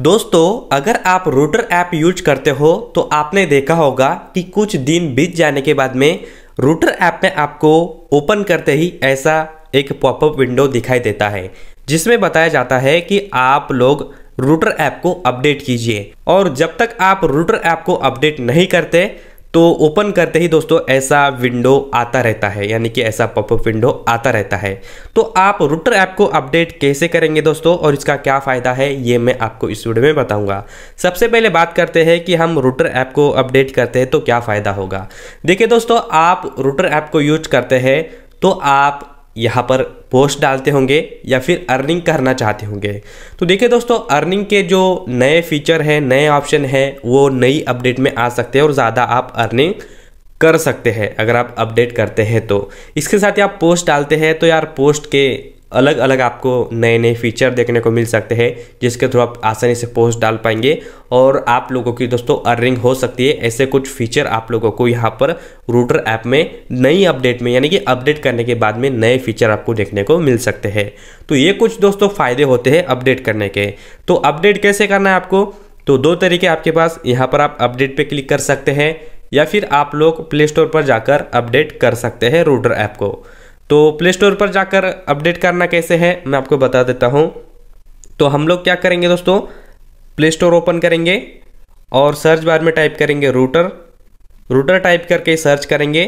दोस्तों अगर आप रूटर ऐप यूज करते हो तो आपने देखा होगा कि कुछ दिन बीत जाने के बाद में रूटर ऐप में आपको ओपन करते ही ऐसा एक पॉपअप विंडो दिखाई देता है जिसमें बताया जाता है कि आप लोग रूटर ऐप को अपडेट कीजिए और जब तक आप रूटर ऐप को अपडेट नहीं करते तो ओपन करते ही दोस्तों ऐसा विंडो आता रहता है यानी कि ऐसा पॉपअप विंडो आता रहता है तो आप रूटर ऐप को अपडेट कैसे करेंगे दोस्तों और इसका क्या फ़ायदा है ये मैं आपको इस वीडियो में बताऊंगा सबसे पहले बात करते हैं कि हम रूटर ऐप को अपडेट करते हैं तो क्या फ़ायदा होगा देखिए दोस्तों आप रूटर ऐप को यूज करते हैं तो आप यहाँ पर पोस्ट डालते होंगे या फिर अर्निंग करना चाहते होंगे तो देखिए दोस्तों अर्निंग के जो नए फीचर हैं नए ऑप्शन हैं वो नई अपडेट में आ सकते हैं और ज़्यादा आप अर्निंग कर सकते हैं अगर आप अपडेट करते हैं तो इसके साथ ही आप पोस्ट डालते हैं तो यार पोस्ट के अलग अलग आपको नए नए फीचर देखने को मिल सकते हैं जिसके थ्रू आप आसानी से पोस्ट डाल पाएंगे और आप लोगों की दोस्तों अर्निंग हो सकती है ऐसे कुछ फीचर आप लोगों को यहाँ पर रूटर ऐप में नई अपडेट में यानी कि अपडेट करने के बाद में नए फीचर आपको देखने को मिल सकते हैं तो ये कुछ दोस्तों फ़ायदे होते हैं अपडेट करने के तो अपडेट कैसे करना है आपको तो दो तरीके आपके पास यहाँ पर आप अपडेट पर क्लिक कर सकते हैं या फिर आप लोग प्ले स्टोर पर जाकर अपडेट कर सकते हैं रूटर ऐप को तो प्ले स्टोर पर जाकर अपडेट करना कैसे है मैं आपको बता देता हूँ तो हम लोग क्या करेंगे दोस्तों प्ले स्टोर ओपन करेंगे और सर्च बार में टाइप करेंगे रूटर रूटर टाइप करके सर्च करेंगे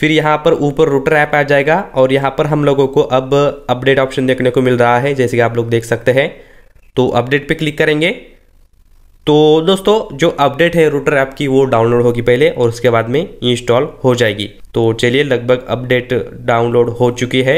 फिर यहाँ पर ऊपर रूटर ऐप आ जाएगा और यहाँ पर हम लोगों को अब अपडेट ऑप्शन देखने को मिल रहा है जैसे कि आप लोग देख सकते हैं तो अपडेट पे क्लिक करेंगे तो दोस्तों जो अपडेट है रूटर ऐप की वो डाउनलोड होगी पहले और उसके बाद में इंस्टॉल हो जाएगी तो चलिए लगभग अपडेट डाउनलोड हो चुकी है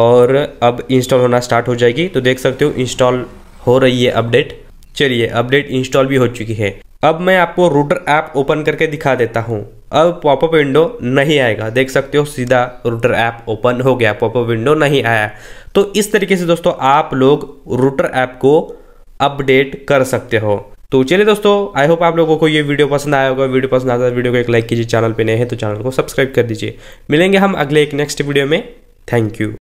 और अब इंस्टॉल होना स्टार्ट हो जाएगी तो देख सकते हो इंस्टॉल हो रही है अपडेट चलिए अपडेट इंस्टॉल भी हो चुकी है अब मैं आपको रूटर ऐप ओपन करके दिखा देता हूँ अब पॉपअप विंडो नहीं आएगा देख सकते हो सीधा रूटर ऐप ओपन हो गया पॉपअप विंडो नहीं आया तो इस तरीके से दोस्तों आप लोग रूटर ऐप को अपडेट कर सकते हो तो चलिए दोस्तों आई होप आप लोगों को ये वीडियो पसंद आया होगा वीडियो पसंद आता है तो वीडियो को एक लाइक कीजिए चैनल पे नए हैं तो चैनल को सब्सक्राइब कर दीजिए मिलेंगे हम अगले एक नेक्स्ट वीडियो में थैंक यू